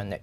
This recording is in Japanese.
らんない